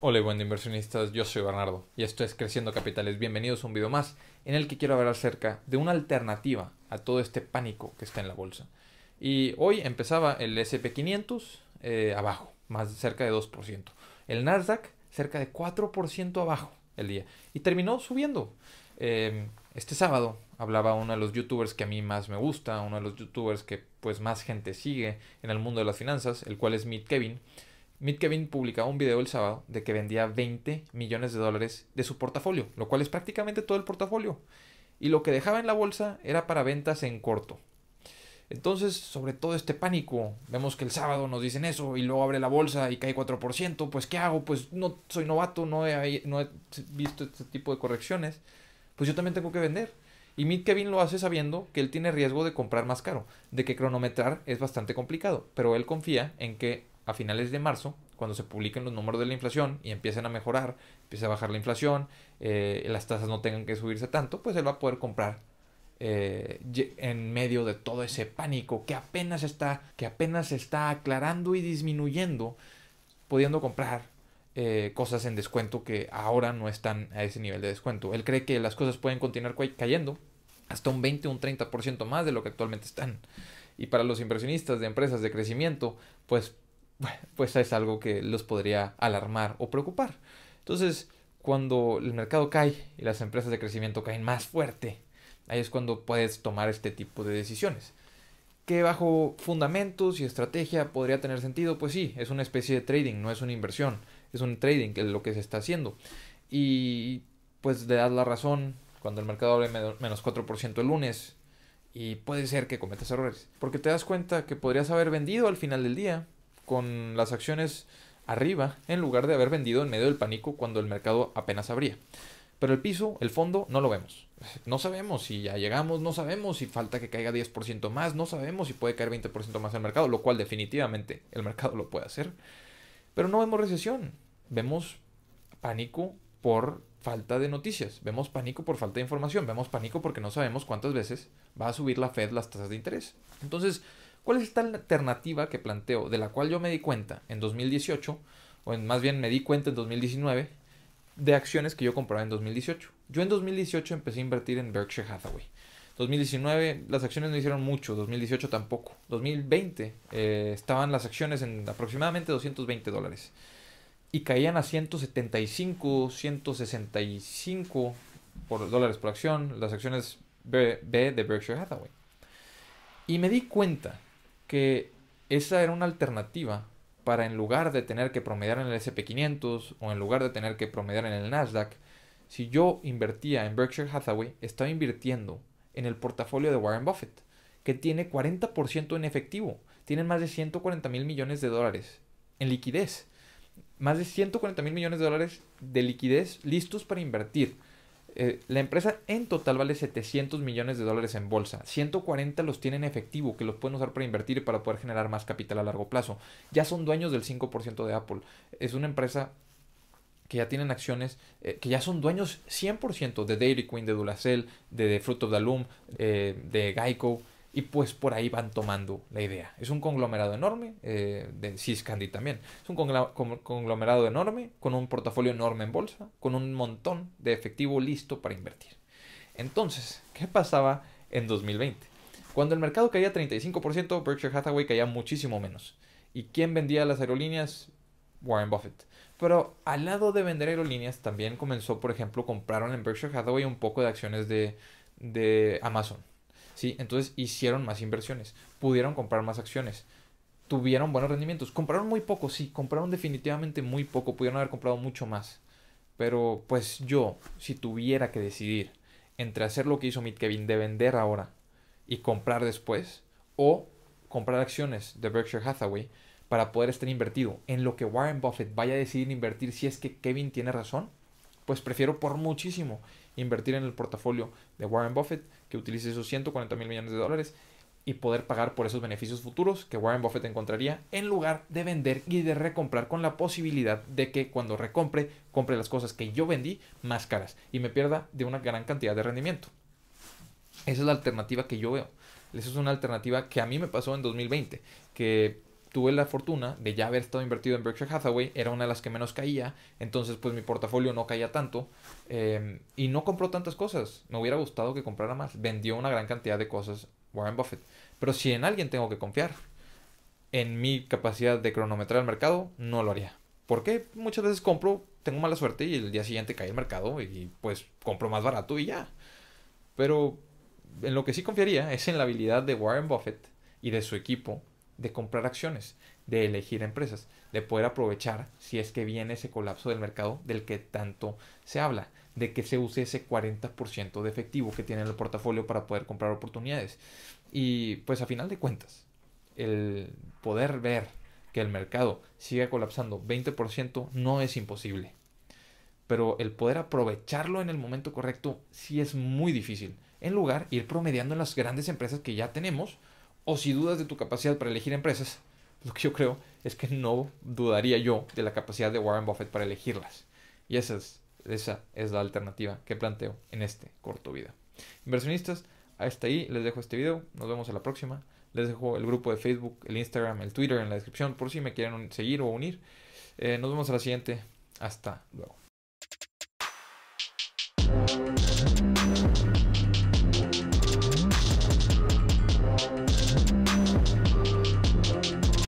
Hola, buen inversionistas, yo soy Bernardo y esto es Creciendo Capitales. Bienvenidos a un video más en el que quiero hablar acerca de una alternativa a todo este pánico que está en la bolsa. Y hoy empezaba el SP500 eh, abajo, más cerca de 2%. El Nasdaq cerca de 4% abajo el día y terminó subiendo. Em, este sábado hablaba uno de los youtubers que a mí más me gusta, uno de los youtubers que pues más gente sigue en el mundo de las finanzas, el cual es Meet Kevin. Mid Kevin publicaba un video el sábado de que vendía 20 millones de dólares de su portafolio, lo cual es prácticamente todo el portafolio. Y lo que dejaba en la bolsa era para ventas en corto. Entonces, sobre todo este pánico, vemos que el sábado nos dicen eso y luego abre la bolsa y cae 4%, pues ¿qué hago? Pues no soy novato, no he, visto este tipo de correcciones, pues yo también tengo que vender. Y Mid Kevin lo hace sabiendo que él tiene riesgo de comprar más caro, de que cronometrar es bastante complicado, pero él confía en que a finales de marzo, cuando se publiquen los números de la inflación y empiecen a mejorar, empiece a bajar la inflación, eh, las tasas no tengan que subirse tanto, pues él va a poder comprar eh, en medio de todo ese pánico que apenas está, que apenas está aclarando y disminuyendo, pudiendo comprar eh, cosas en descuento que ahora no están a ese nivel de descuento. Él cree que las cosas pueden continuar cayendo hasta un 20 o un 30% más de lo que actualmente están. Y para los inversionistas de empresas de crecimiento, pues pues es algo que los podría alarmar o preocupar. Entonces, cuando el mercado cae y las empresas de crecimiento caen más fuerte, ahí es cuando puedes tomar este tipo de decisiones. ¿Qué bajo fundamentos y estrategia podría tener sentido? Pues sí, es una especie de trading, no es una inversión, es un trading, que es lo que se está haciendo. Y pues le das la razón cuando el mercado abre menos 4% el lunes y puede ser que cometas errores, porque te das cuenta que podrías haber vendido al final del día con las acciones arriba en lugar de haber vendido en medio del pánico cuando el mercado apenas abría. Pero el piso, el fondo, no lo vemos. No sabemos si ya llegamos, no sabemos si falta que caiga 10% más, no sabemos si puede caer 20% más el mercado, lo cual definitivamente el mercado lo puede hacer. Pero no vemos recesión, vemos pánico por falta de noticias, vemos pánico por falta de información, vemos pánico porque no sabemos cuántas veces va a subir la Fed las tasas de interés. Entonces, ¿Cuál es esta alternativa que planteo, de la cual yo me di cuenta en 2018, o en, más bien me di cuenta en 2019, de acciones que yo compraba en 2018? Yo en 2018 empecé a invertir en Berkshire Hathaway. 2019 las acciones no hicieron mucho, 2018 tampoco. 2020 eh, estaban las acciones en aproximadamente 220 dólares y caían a 175, 165 por dólares por acción las acciones B de Berkshire Hathaway. Y me di cuenta que esa era una alternativa para en lugar de tener que promediar en el SP500 o en lugar de tener que promediar en el Nasdaq, si yo invertía en Berkshire Hathaway, estaba invirtiendo en el portafolio de Warren Buffett, que tiene 40% en efectivo, tiene más de 140 mil millones de dólares en liquidez, más de 140 mil millones de dólares de liquidez listos para invertir. Eh, la empresa en total vale 700 millones de dólares en bolsa. 140 los tienen efectivo, que los pueden usar para invertir y para poder generar más capital a largo plazo. Ya son dueños del 5% de Apple. Es una empresa que ya tienen acciones, eh, que ya son dueños 100% de Dairy Queen, de Dulacel de, Fruit of the Loom, eh, de Geico, y pues por ahí van tomando la idea. Es un conglomerado enorme, eh, de Siscandi también. Es un conglomerado enorme, con un portafolio enorme en bolsa, con un montón de efectivo listo para invertir. Entonces, ¿qué pasaba en 2020? Cuando el mercado caía 35%, Berkshire Hathaway caía muchísimo menos. ¿Y quién vendía las aerolíneas? Warren Buffett. Pero al lado de vender aerolíneas también comenzó, por ejemplo, compraron en Berkshire Hathaway un poco de acciones de, de Amazon. Entonces hicieron más inversiones, pudieron comprar más acciones, tuvieron buenos rendimientos, compraron muy poco, sí, compraron definitivamente muy poco, pudieron haber comprado mucho más. Pero pues yo, si tuviera que decidir entre hacer lo que hizo Mitt Kevin de vender ahora y comprar después, o comprar acciones de Berkshire Hathaway para poder estar invertido en lo que Warren Buffett vaya a decidir invertir si es que Kevin tiene razón, pues prefiero por muchísimo invertir en el portafolio de Warren Buffett, que utilice esos 140 mil millones de dólares y poder pagar por esos beneficios futuros que Warren Buffett encontraría en lugar de vender y de recomprar con la posibilidad de que cuando recompre, compre las cosas que yo vendí más caras y me pierda de una gran cantidad de rendimiento. Esa es la alternativa que yo veo. Esa es una alternativa que a mí me pasó en 2020, que tuve la fortuna de ya haber estado invertido en Berkshire Hathaway, era una de las que menos caía, entonces pues mi portafolio no caía tanto em, y no compró tantas cosas, me hubiera gustado que comprara más, vendió una gran cantidad de cosas Warren Buffett, pero si en alguien tengo que confiar, en mi capacidad de cronometrar el mercado, no lo haría. Porque muchas veces compro, tengo mala suerte y el día siguiente cae el mercado y pues compro más barato y ya. Pero en lo que sí confiaría es en la habilidad de Warren Buffett y de su equipo de comprar acciones, de elegir empresas, de poder aprovechar si es que viene ese colapso del mercado del que tanto se habla, de que se use ese 40% de efectivo que tiene el portafolio para poder comprar oportunidades. Y pues a final de cuentas, el poder ver que el mercado siga colapsando 20% no es imposible. Pero el poder aprovecharlo en el momento correcto sí es muy difícil. En lugar ir promediando en las grandes empresas que ya tenemos o si dudas de tu capacidad para elegir empresas, lo que yo creo es que no dudaría yo de la capacidad de Warren Buffett para elegirlas. Y esa es, la alternativa que planteo en este corto video. Inversionistas, hasta ahí les dejo este video. Nos vemos a la próxima. Les dejo el grupo de Facebook, el Instagram, el Twitter en la descripción por si me quieren seguir o unir. Eh, nos vemos a la siguiente. Hasta luego.